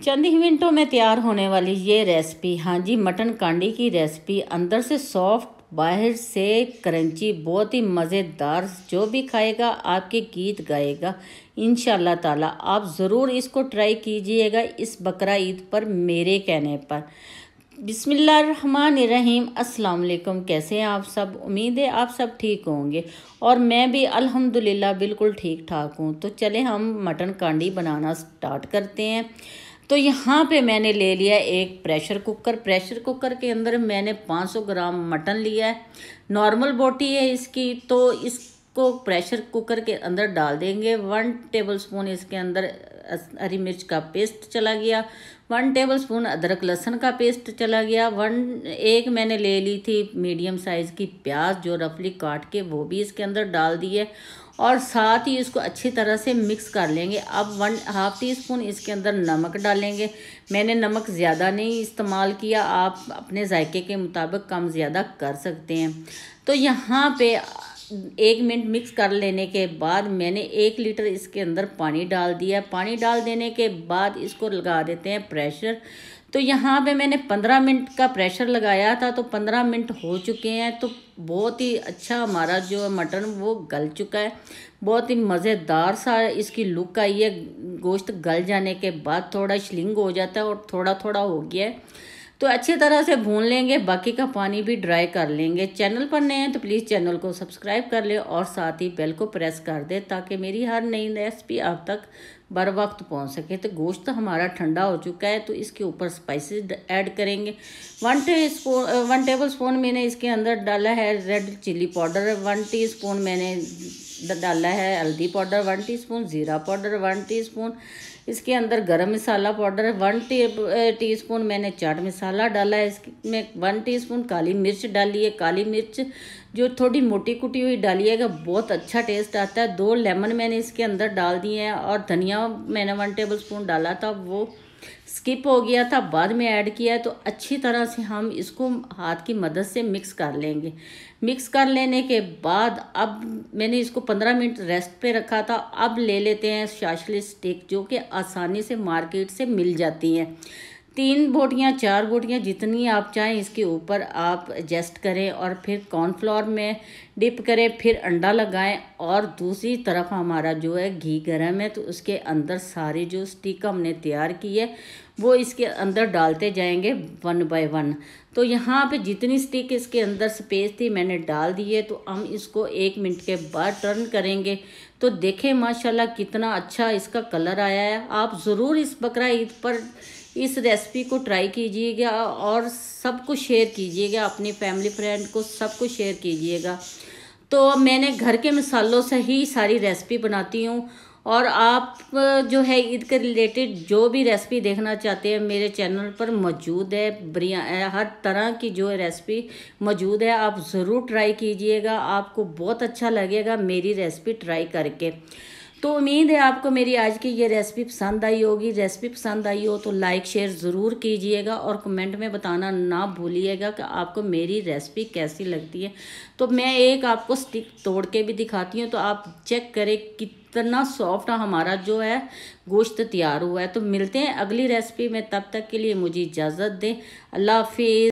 चंद ही मिनटों में तैयार होने वाली ये रेसिपी हाँ जी मटन कांडी की रेसिपी अंदर से सॉफ्ट बाहर से क्रंची बहुत ही मज़ेदार जो भी खाएगा आपके गीत गाएगा इन ताला आप ज़रूर इसको ट्राई कीजिएगा इस बकरा ईद पर मेरे कहने पर बिसमीम असलकुम कैसे हैं आप सब उम्मीद है आप सब ठीक होंगे और मैं भी अल्हम्दुलिल्लाह बिल्कुल ठीक ठाक हूँ तो चले हम मटन कांडी बनाना स्टार्ट करते हैं तो यहाँ पे मैंने ले लिया एक प्रेशर कुकर प्रेशर कुकर के अंदर मैंने 500 ग्राम मटन लिया है नॉर्मल बोटी है इसकी तो इसको प्रेशर कुकर के अंदर डाल देंगे वन टेबल स्पून इसके अंदर हरी मिर्च का पेस्ट चला गया वन टेबल स्पून अदरक लहसुन का पेस्ट चला गया वन एक मैंने ले ली थी मीडियम साइज़ की प्याज जो रफली काट के वो भी इसके अंदर डाल दी है और साथ ही इसको अच्छी तरह से मिक्स कर लेंगे अब वन हाफ टी स्पून इसके अंदर नमक डालेंगे मैंने नमक ज़्यादा नहीं इस्तेमाल किया आप अपने जायके के मुताबिक कम ज़्यादा कर सकते हैं तो यहाँ पे एक मिनट मिक्स कर लेने के बाद मैंने एक लीटर इसके अंदर पानी डाल दिया पानी डाल देने के बाद इसको लगा देते हैं प्रेशर तो यहाँ पे मैंने पंद्रह मिनट का प्रेशर लगाया था तो पंद्रह मिनट हो चुके हैं तो बहुत ही अच्छा हमारा जो है मटन वो गल चुका है बहुत ही मज़ेदार सा इसकी लुक आई है गोश्त गल जाने के बाद थोड़ा श्लिंग हो जाता है और थोड़ा थोड़ा हो गया है तो अच्छी तरह से भून लेंगे बाकी का पानी भी ड्राई कर लेंगे चैनल पर नए हैं तो प्लीज़ चैनल को सब्सक्राइब कर ले और साथ ही बेल को प्रेस कर दे ताकि मेरी हर नई रेसिपी आप तक बर वक्त पहुँच सके तो गोश्त हमारा ठंडा हो चुका है तो इसके ऊपर स्पाइसेस ऐड करेंगे one teaspoon one tablespoon मैंने इसके अंदर डाला है red chilli powder one teaspoon मैंने डाला है हल्दी पाउडर वन टी स्पून ज़ीरा पाउडर वन टी स्पून इसके अंदर गरम मसाला पाउडर वन टी स्पून मैंने चाट मसाला डाला है इसमें वन टी स्पून काली मिर्च डाली है काली मिर्च जो थोड़ी मोटी कुटी हुई डालिएगा बहुत अच्छा टेस्ट आता है दो लेमन मैंने इसके अंदर डाल दिए हैं और धनिया मैंने वन टेबल स्पून डाला था वो स्किप हो गया था बाद में ऐड किया है तो अच्छी तरह से हम इसको हाथ की मदद से मिक्स कर लेंगे मिक्स कर लेने के बाद अब मैंने इसको पंद्रह मिनट रेस्ट पे रखा था अब ले लेते हैं शाशली स्टिक जो कि आसानी से मार्केट से मिल जाती हैं तीन बोटियाँ चार बोटियाँ जितनी आप चाहें इसके ऊपर आप एडजस्ट करें और फिर कॉर्नफ्लोर में डिप करें फिर अंडा लगाएं और दूसरी तरफ हमारा जो है घी गर्म है तो उसके अंदर सारी जो स्टिक हमने तैयार की है वो इसके अंदर डालते जाएंगे वन बाय वन तो यहाँ पे जितनी स्टिक इसके अंदर स्पेस थी मैंने डाल दी है तो हम इसको एक मिनट के बाद टर्न करेंगे तो देखें माशाल्लाह कितना अच्छा इसका कलर आया है आप ज़रूर इस बकरा ईद पर इस रेसिपी को ट्राई कीजिएगा और सबको शेयर कीजिएगा अपनी फैमिली फ्रेंड को सबको शेयर कीजिएगा तो मैंने घर के मसालों से ही सारी रेसिपी बनाती हूँ और आप जो है ईद के रिलेटेड जो भी रेसिपी देखना चाहते हैं मेरे चैनल पर मौजूद है बरिया हर तरह की जो रेसिपी मौजूद है आप ज़रूर ट्राई कीजिएगा आपको बहुत अच्छा लगेगा मेरी रेसिपी ट्राई करके तो उम्मीद है आपको मेरी आज की ये रेसिपी पसंद आई होगी रेसिपी पसंद आई हो तो लाइक शेयर ज़रूर कीजिएगा और कमेंट में बताना ना भूलिएगा कि आपको मेरी रेसिपी कैसी लगती है तो मैं एक आपको स्टिक तोड़ के भी दिखाती हूँ तो आप चेक करें कितना सॉफ्ट हमारा जो है गोश्त तैयार हुआ है तो मिलते हैं अगली रेसिपी में तब तक के लिए मुझे इजाज़त दें अल्लाह हाफिज़